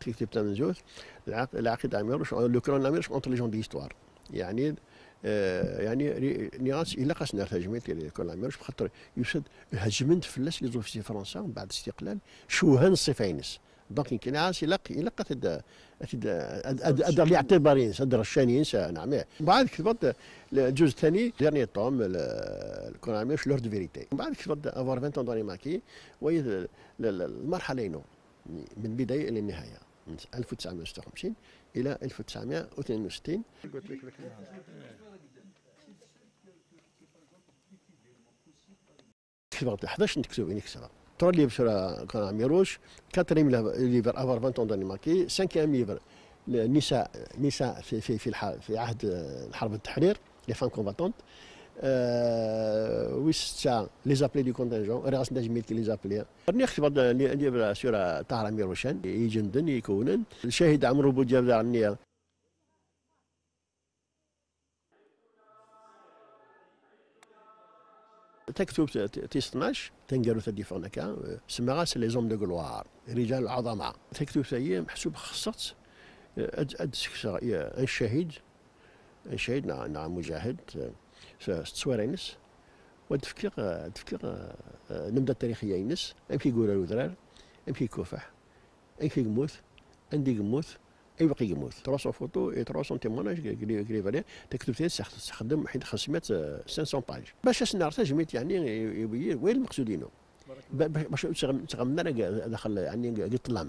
qui était Tannenzieus, العقد الامير لو الامير اونتر لي جون ديستوار يعني آه يعني نيغاس الا قاسنا الهجمات ديال الكره العميرش بخاطر يوسد هجمنت فلاس لي زوفيسي فرنسا من بعد الاستقلال شوهان صفينس دونك يمكن عاس الا الا قد ادر لي اعتبارين رشاني ينسى نعم بعد كتبت الجزء الثاني ديرني طوم الكره العميرش في لورد فيريتي من بعد كتبت افوار 20 دوني ماكي وهي المرحله ينو من البدايه الى النهايه من 1956 الى 1962 قلت لك كتبت 11 نكتب نكسرها 3 livres sur Grand Mirouche, 4e livre Avoir 20 ans dans le 5 نساء نساء في في في في عهد حرب التحرير لي فان كومباتونت ويش تاع لي زابلي دو كونتينجون راس نجم يلقي لي زابلي راني اختبر اللي سورا طاهر ميروشان يجندن يكونن الشهيد عمرو بوجاب راني تكتب تيس 12 تنقالو تدي فونكا سماها لي زوم دو غلوار رجال العظمة تكتب تاهي محسوب خصت اد اد الشهيد الشهيد نعم مجاهد ست سوار ينس وتفكير تفكير آه، نبدا التاريخيه ينس ام كيقولوا الودرار ام كيكوفح ام كيقموث عندي قموث باقي قموث 300 فوتو اي 300 تيموناج كري فالي تكتب فيها تخدم حيت 500 500 آه، باج باش سنعرف جميت يعني وين المقصودين باش تغمنا داخل يعني قلت